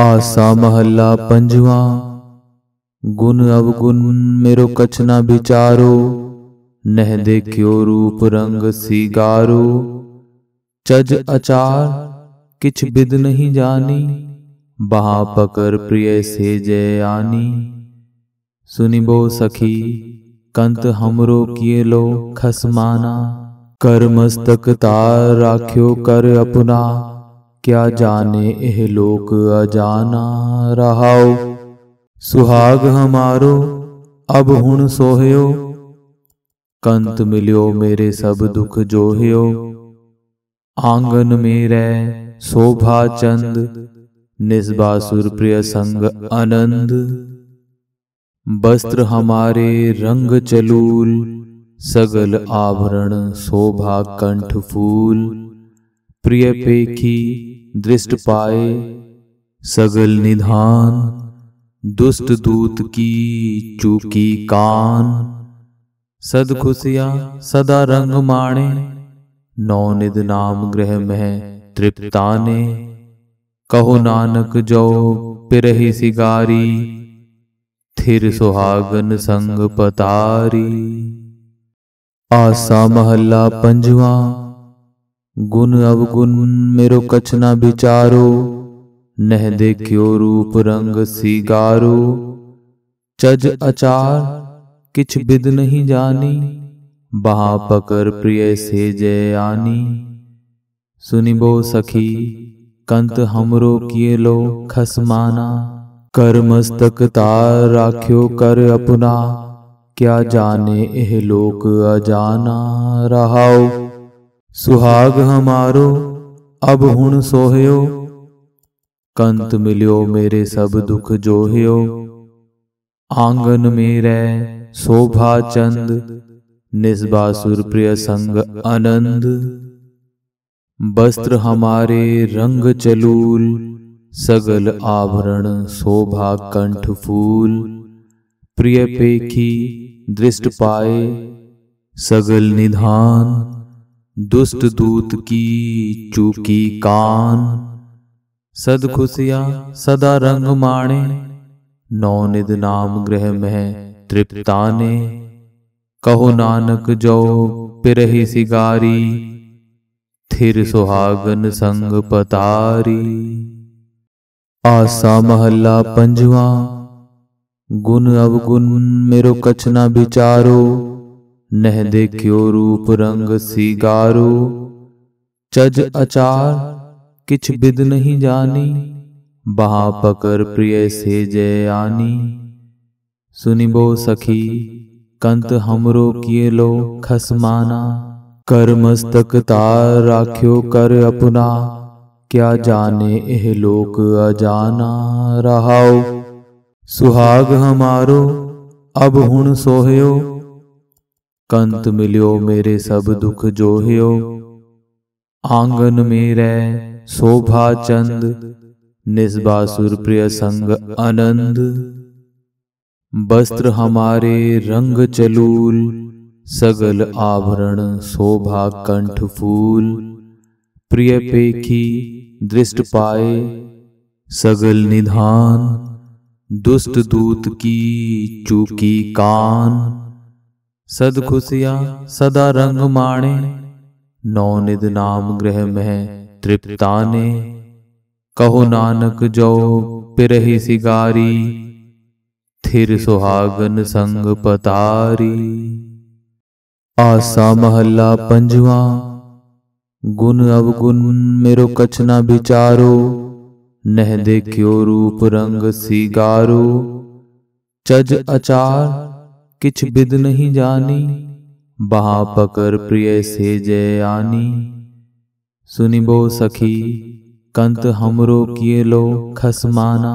आसा महला पंजवा गुण अवगुन मेरो कछना बिचारो नह देखियो रूप रंग सिगारो चज अचार किछ बिद नहीं जानी बहा पकर प्रिय से जय आनी सुनिबो सखी कंत हमरो किए लो खसमाना कर मस्तक तार राख्यो कर अपना क्या जाने एह लोक अजाना रहाओ सुहाग हमारो अब हुन सोहयो कंत मिलियो मेरे सब दुख जोहयो आंगन में शोभा चंद निस्बासुर प्रिय संग आनंद वस्त्र हमारे रंग चलूल सगल आभरण शोभा कंठ फूल प्रिय पेखी दृष्ट पाए सगल निधान दुष्ट दूत की चूकी कान सद खुशिया सदा रंग माणे नौ निध नाम ग्रह में तृप्ताने कहो नानक जो पिरही सिगारी थिर सुहागन संग पतारी आसा महला पंजवा गुण अवगुण मेरो कछ ना विचारो नह देखियो रूप रंग सिगारो चज अचार किछ बिद नहीं जानी बहा पकर प्रिय से जय आनी सुनिबो सखी कंत हमरो किए लो खसमाना कर मस्तक तार राख्यो कर अपना क्या जाने एह लोक अजाना रहाओ सुहाग हमारो अब हुन ਸੋਹਿਓ कंत ਮਿਲਿਓ मेरे सब दुख ਜੋਹਿਓ आंगन मेरे शोभा चंद निस्बासुर प्रिय संग आनंद वस्त्र हमारे रंग चलूल सगल आभरण शोभा कंठ फूल प्रिय पेखी दृष्ट पाए सगल निधान दुष्ट दूत की चूकी कान सद खुशिया सदा रंग माणे नौनिद नाम ग्रह में तृप्ताने कहो नानक जो पिरही सिगारी थिर सुहागन संग पतारी आसा महला पंजवा गुन अवगुन मेरो कछना विचारो नह देखियो रूप रंग सिगारो चज अचार किछ बिद नहीं जानी बहा पकर प्रिय से जय आनी सुनिबो सखी कंत हमरो किए लो खसमाना कर मस्तक तार राख्यो कर अपना क्या जाने एह लोक अजाना रहाओ सुहाग हमारो अब हुन सोहयो कंत मिलियो मेरे सब दुख जोहियो आंगन मेरे शोभा चंद निस्बासुर प्रिय संग आनंद वस्त्र हमारे रंग चलूल सगल आभरण शोभा कंठ फूल प्रिय पेखी दृष्ट पाए सगल निधान दुष्ट दूत की चूकी कान सद खुशिया सदा रंग माणे नौ निध नाम ग्रह में ने कहो नानक जो पिरही सिगारी थिर सुहागन संग पतारी आसा महला पंजवा गुण अवगुण मेरो कछना बिचारो नह देखियो रूप रंग सिगारो चज अचार किछ बिद नहीं जानी बहा पकर प्रिय से जय आनी सुनिबो सखी कंत हमरो किए लो खसमाना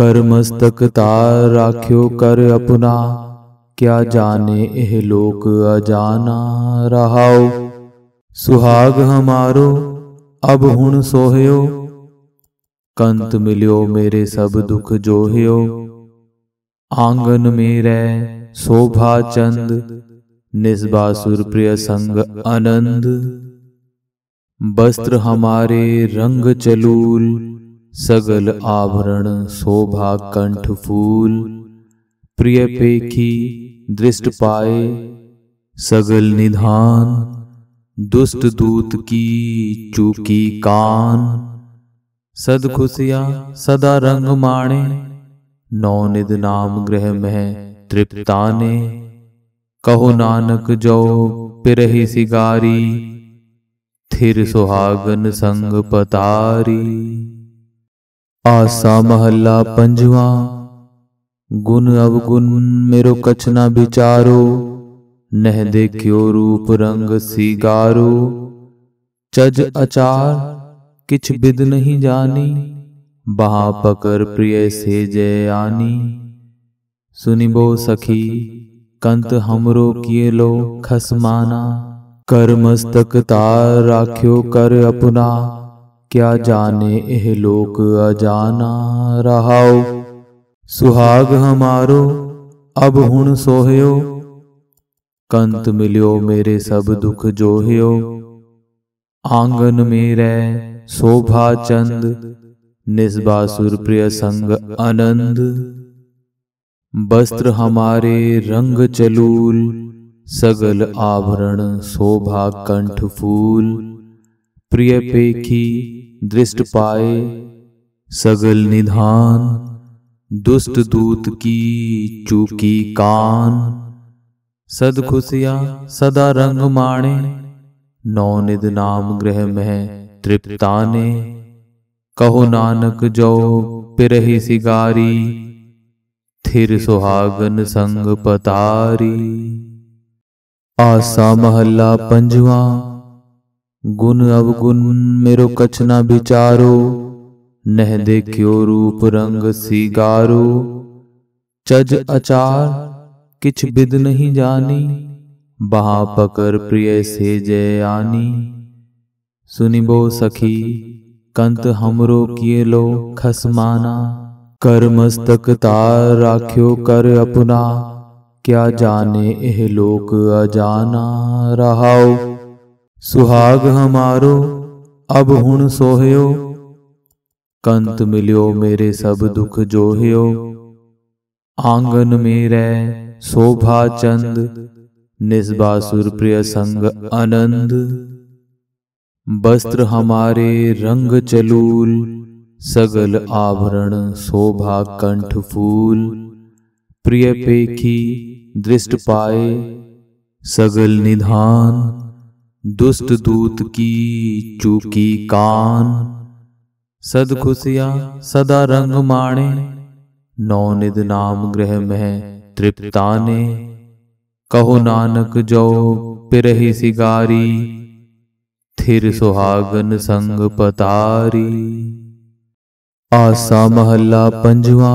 कर मस्तक तार राख्यो कर अपना क्या जाने एह लोक अजाना रहाओ सुहाग हमारो अब हुन सोहयो कंत मिलियो मेरे सब दुख जोहयो आंगन में रह शोभा चंद निस्बासुर प्रिय संग आनंद वस्त्र हमारे रंग चलूल सगल आभरण शोभा कंठ फूल प्रिय पेखी दृष्ट पाए सगल निधान दुष्ट दूत की चूकी कान सद खुशिया सदा रंग माणे नौ निद नाम ग्रह में ने कहो नानक जो पिरही सिगारी थिर सुहागन संग पतारी आसा महला पंजवा गुण अवगुण मेरो कछना बिचारो नह देख्यो रूप रंग सिगारो चज अचार किछ बिद नहीं जानी बहा पकर प्रिय से जय आनी सुनिबो सखी कंत हमरो किए लो खसमाना कर मस्तक तार राख्यो कर अपना क्या जाने एह लोक अजाना रहाओ सुहाग हमारो अब हुन सोहयो कंत मिलियो मेरे सब दुख जोहयो आंगन में रह शोभा चंद निस्बासुर प्रिय संग आनंद वस्त्र हमारे रंग चलूल सगल आभरण शोभा कंठ फूल प्रिय पेखी दृष्ट पाए सगल निधान दुष्ट दूत की चूकी कान सद खुशिया सदा रंग माणे निध नाम ग्रह में तृप्ताने कहो नानक जो पिरही सिगारी थिर सुहागन संग पतारी आसा महला पंजवा गुण अवगुण मेरो कचना बिचारो नह देखियो रूप रंग सिगारो चज अचार किछ बिद नहीं जानी बहा पकर प्रिय से जय आनी सुनिबो सखी कंत हमरो किए लो खसमाना कर मस्तक तार राख्यो कर अपना क्या जाने एह लोक अजाना रहाओ सुहाग हमारो अब हुन सोहयो कंत मिलियो मेरे सब दुख जोहयो आंगन मेरे शोभा चंद निस्बासुर प्रिय संग आनंद वस्त्र हमारे रंग चलूल सगल आवरण शोभा कंठ फूल प्रिय पेखी दृष्ट पाए सगल निधान दुष्ट दूत की चूकी कान सद खुशिया सदा रंग माणे निध नाम ग्रह में तृप्ताने कहो नानक जो पिरही सिगारी स्थिर सुहागन संग पतारी आसा महला पंजवा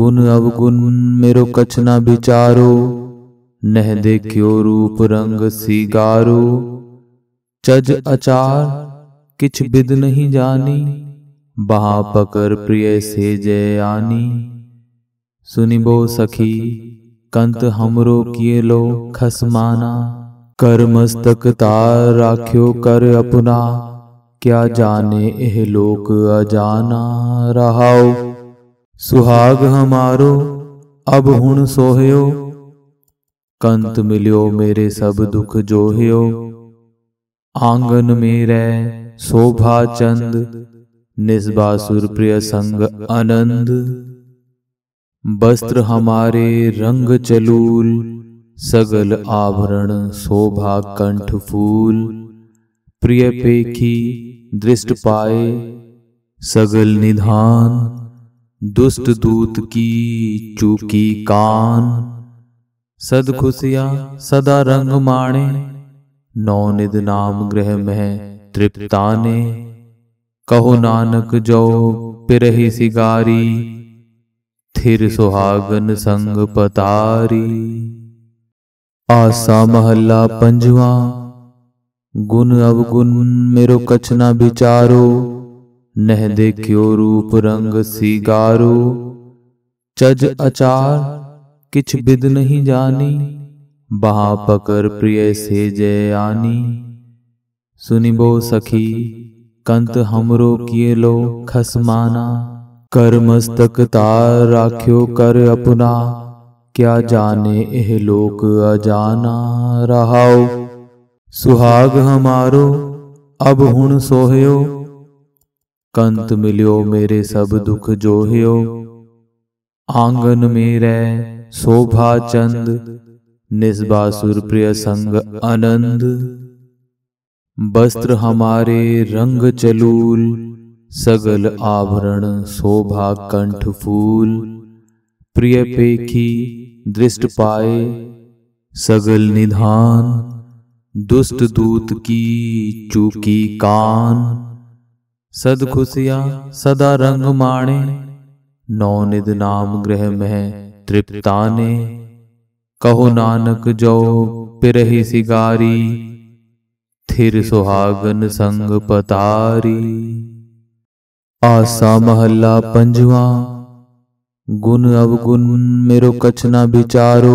गुण अवगुण मेरो कचना बिचारो नह देखियो रूप रंग सिगारो चज अचार किछ बिद नहीं जानी बहा पकर प्रिय से जय आनी सुनिबो सखी कंत हमरो किए लो खसमाना कर मस्तक तार राख्यो कर अपना क्या जाने एह लोक अजाना रहाओ सुहाग हमारो अब हुन सोहयो कंत मिलियो मेरे सब दुख जोहयो आंगन में रह शोभा चंद निस्बासुर प्रिय संग आनंद वस्त्र हमारे रंग चलूल सगल आभरण शोभा कंठ फूल प्रिय पेखी दृष्ट पाए सगल निधान दुष्ट दूत की चूकी कान सद खुशिया सदा रंग माणे निध नाम ग्रह में तृप्ताने कहो नानक जो पिरही सिगारी थिर सुहागन संग पतारी आसा महला पंजवा गुण अवगुण मेरो कछना बिचारो नह देख्यो रूप रंग सिगारो चज अचार किछ बिद नहीं जानी बहा पकर प्रिय से जय आनी सुनिबो सखी कंत हमरो किए लो खसमाना कर मस्तक तार राख्यो कर अपना क्या जाने एह लोक अजाना रहाओ सुहाग हमारो अब हुन सोहयो कंत मिलियो मेरे सब दुख जोहयो आंगन मेरे शोभा चंद निस्बासुर प्रिय संग आनंद वस्त्र हमारे रंग चलूल सगल आभरण शोभा कंठ फूल प्रिय पेखी दृष्ट पाए सगल निधान दुष्ट दूत की चूकी कान सद खुशिया सदा रंग माणे नौ निद नाम ग्रह में तृप्ताने कहो नानक जो पिरही सिगारी थिर सुहागन संग पतारी आसा महला पंजवा गुण अवगुण मेरो कछ ना विचारो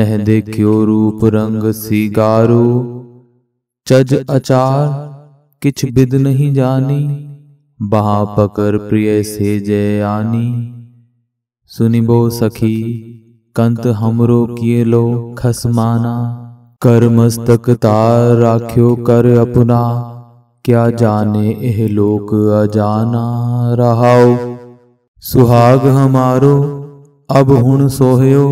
नह देखियो रूप रंग सिगारो चज अचार किछ बिद नहीं जानी बहा पकर प्रिय से जय आनी सुनिबो सखी कंत हमरो किए लो खसमाना कर मस्तक तार राख्यो कर अपना क्या जाने एह लोक अजाना रहाओ सुहाग हमारो अब ਹੁਣ सोहयो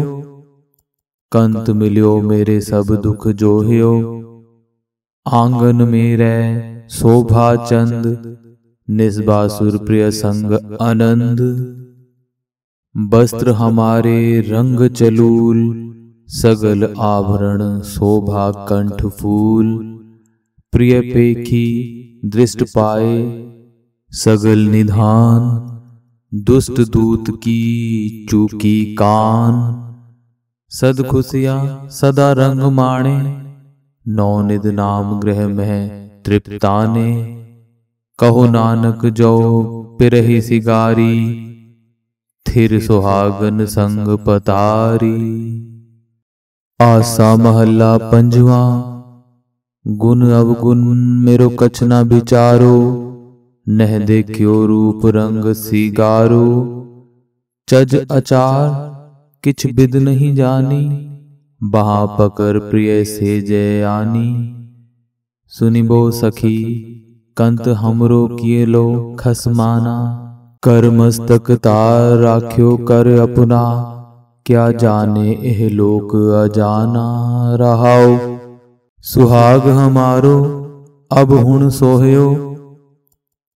कंत मिलियो मेरे सब दुख जोहयो आंगन मेरे शोभा चंद निस्बासुर प्रिय संग आनंद वस्त्र हमारे रंग चलूल सगल आभरण शोभा कंठ फूल प्रिय पेखी दृष्ट पाए सगल निधान दुष्ट दूत की चूकी कान सद खुशिया सदा रंग माणे नौनिद नाम ग्रह में तृप्ताने कहो नानक जो पिरही सिगारी थिर सुहागन संग पतारी आसा महला पंजवा गुन अवगुन मेरो कछना विचारो नह देखियो रूप रंग सिगारो चज अचार किछ बिद नहीं जानी बहा पकर प्रिय से जय आनी सुनिबो सखी कंत हमरो किए लो खसमाना कर मस्तक तार राख्यो कर अपना क्या जाने एह लोक अजाना रहाओ सुहाग हमारो अब हुन सोहयो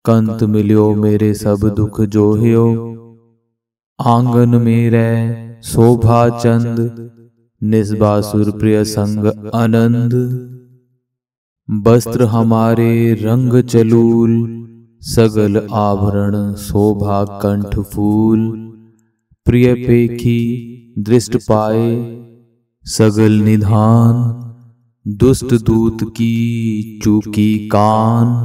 कंत मिल्यो मेरे सब दुख जोहियो आंगन मेरे शोभा चंद निस्बासुर प्रिय संग आनंद वस्त्र हमारे रंग चलूल सगल आभरण शोभा कंठ फूल प्रिय पेखी दृष्ट पाए सगल निधान दुष्ट दूत की चूकी कान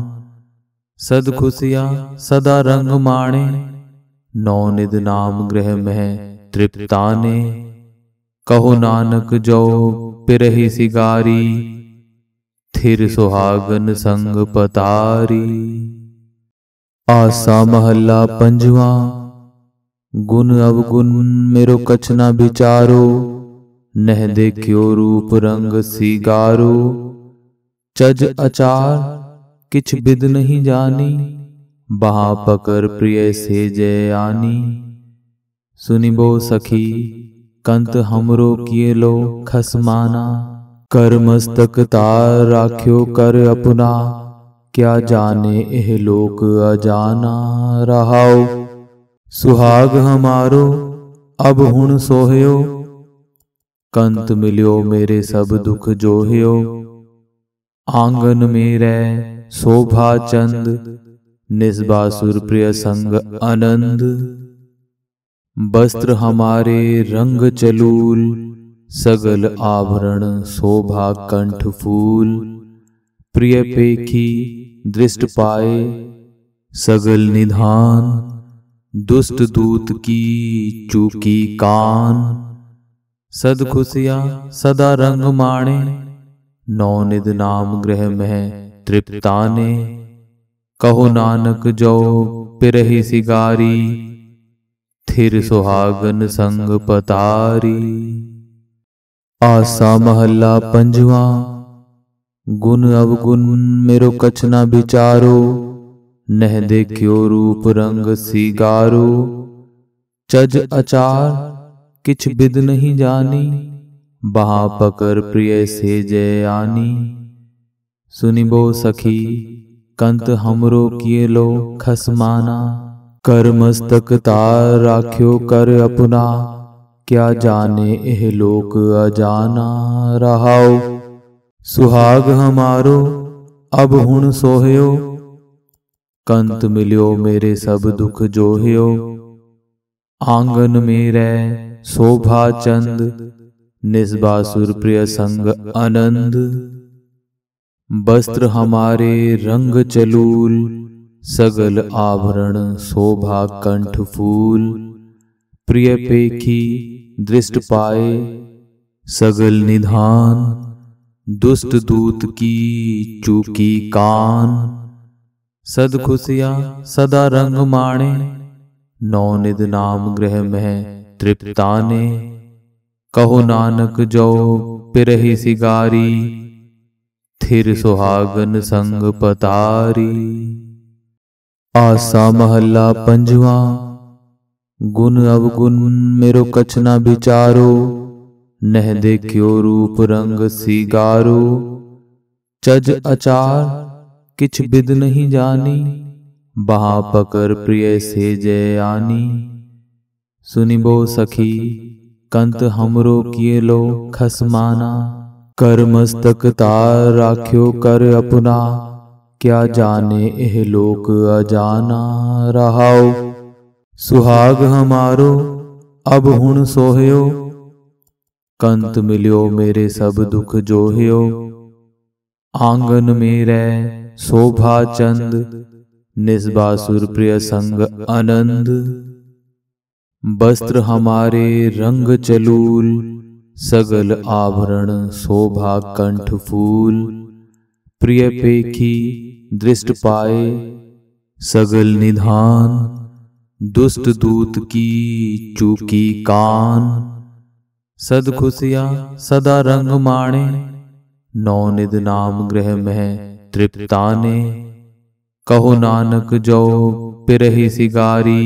सद खुशिया सदा रंग माणे नौ निध नाम ग्रह में ने कहो नानक जो पिरही सिगारी थिर सुहागन संग पतारी आसा महला पंजवा गुण अवगुण मेरो कछना बिचारो नह देखियो रूप रंग सिगारो चज अचार किछ बिद नहीं जानी बहा पकर प्रिय से जय आनी सुनिबो सखी कंत हमरो किए लो खसमाना कर मस्तक तार राख्यो कर अपना क्या जाने एह लोक अजाना रहाओ सुहाग हमारो अब हुन सोहयो कंत मिलियो मेरे सब दुख जोहयो आंगन में रह शोभा चंद निस्बासुर प्रिय संग आनंद वस्त्र हमारे रंग चलूल सगल आभरण शोभा कंठ फूल प्रिय पेखी दृष्ट पाए सगल निधान दुष्ट दूत की चूकी कान सद खुशिया सदा रंग माणे नौ निध नाम ग्रह में तृप्ताने कहो नानक जो पिरही सिगारी थिर सुहागन संग पतारी आसा महला पंजवा गुन अवगुन मेरो कचना बिचारो नह देखियो रूप रंग सिगारो चज अचार किछ बिद नहीं जानी बहा पकर प्रिय से जय आनी सुनिबो सखी कंत हमरो किए लो खसमाना कर मस्तक तार राख्यो कर अपना क्या जाने एह लोक अजाना रहाओ सुहाग हमारो अब हुन सोहयो कंत मिलियो मेरे सब दुख जोहयो आंगन मेरे शोभा चंद निस्बासुर प्रिय संग आनंद वस्त्र हमारे रंग चलूल सगल आवरण शोभा कंठ फूल प्रिय पेखी दृष्ट पाए सगल निधान दुष्ट दूत की चूकी कान सद खुशिया सदा रंग माणे निध नाम ग्रह में तृप्ताने कहो नानक जो पिरही सिगारी थिर सुहागन संग पतारी आसा महला पंजवा गुण अवगुन मेरो कचना बिचारो नह देखियो रूप रंग सिगारो चज अचार किछ बिद नहीं जानी बहा पकर प्रिय से जय आनी सुनिबो सखी कंत हमरो किए लो खसमाना कर मस्तक तार राख्यो कर अपना क्या जाने एह लोक अजाना रहाओ सुहाग हमारो अब हुन सोहयो कंत मिलियो मेरे सब दुख जोहयो आंगन में शोभा चंद निस्बासुर प्रिय संग अनंद वस्त्र हमारे रंग चलूल सगल आभरण शोभा कंठ फूल प्रिय पेखी दृष्ट पाए सगल निधान दुष्ट दूत की चूकी कान सद खुशिया सदा रंग माणे नौनिद नाम ग्रह में तृप्ताने कहो नानक जो पिरही सिगारी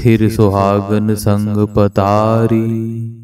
थिर सुहागन संग पतारी